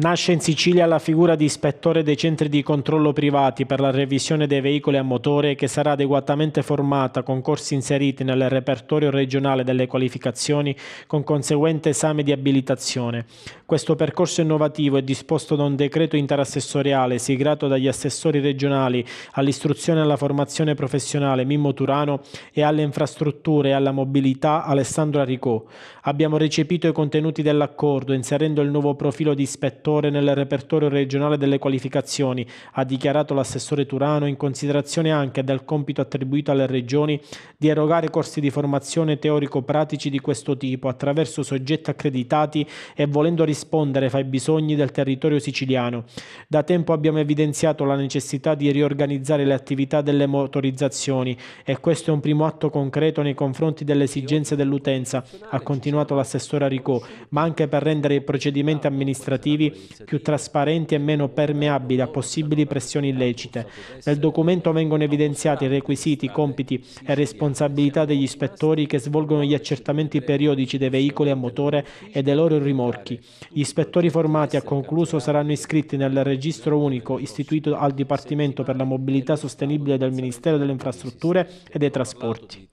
Nasce in Sicilia la figura di ispettore dei centri di controllo privati per la revisione dei veicoli a motore che sarà adeguatamente formata con corsi inseriti nel repertorio regionale delle qualificazioni con conseguente esame di abilitazione. Questo percorso innovativo è disposto da un decreto interassessoriale siglato dagli assessori regionali all'istruzione e alla formazione professionale Mimmo Turano e alle infrastrutture e alla mobilità Alessandro Aricò. Abbiamo recepito i contenuti dell'accordo inserendo il nuovo profilo di ispettore settore nel repertorio regionale delle qualificazioni, ha dichiarato l'assessore Turano in considerazione anche del compito attribuito alle regioni di erogare corsi di formazione teorico-pratici di questo tipo attraverso soggetti accreditati e volendo rispondere ai bisogni del territorio siciliano. Da tempo abbiamo evidenziato la necessità di riorganizzare le attività delle motorizzazioni e questo è un primo atto concreto nei confronti delle esigenze dell'utenza, ha continuato l'assessore Ricò, ma anche per rendere i procedimenti amministrativi più trasparenti e meno permeabili a possibili pressioni illecite. Nel documento vengono evidenziati i requisiti, i compiti e responsabilità degli ispettori che svolgono gli accertamenti periodici dei veicoli a motore e dei loro rimorchi. Gli ispettori formati a concluso saranno iscritti nel registro unico istituito al Dipartimento per la mobilità sostenibile del Ministero delle Infrastrutture e dei Trasporti.